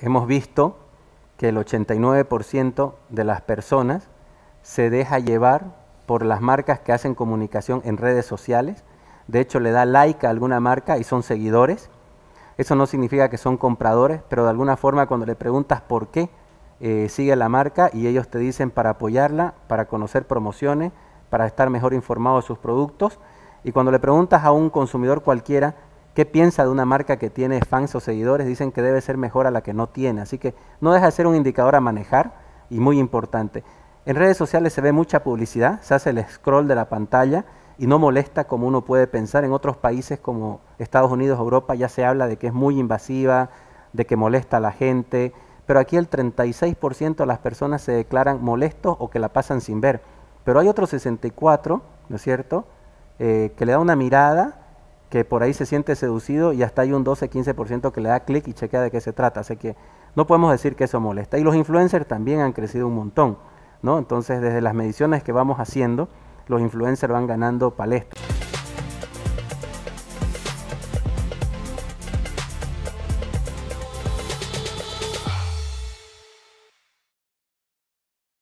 Hemos visto que el 89% de las personas se deja llevar por las marcas que hacen comunicación en redes sociales. De hecho, le da like a alguna marca y son seguidores. Eso no significa que son compradores, pero de alguna forma cuando le preguntas por qué eh, sigue la marca y ellos te dicen para apoyarla, para conocer promociones, para estar mejor informado de sus productos. Y cuando le preguntas a un consumidor cualquiera ¿Qué piensa de una marca que tiene fans o seguidores? Dicen que debe ser mejor a la que no tiene. Así que no deja de ser un indicador a manejar y muy importante. En redes sociales se ve mucha publicidad, se hace el scroll de la pantalla y no molesta como uno puede pensar. En otros países como Estados Unidos, Europa, ya se habla de que es muy invasiva, de que molesta a la gente, pero aquí el 36% de las personas se declaran molestos o que la pasan sin ver. Pero hay otros 64, ¿no es cierto?, eh, que le da una mirada que por ahí se siente seducido y hasta hay un 12-15% que le da clic y chequea de qué se trata. Así que no podemos decir que eso molesta. Y los influencers también han crecido un montón, ¿no? Entonces, desde las mediciones que vamos haciendo, los influencers van ganando palestra.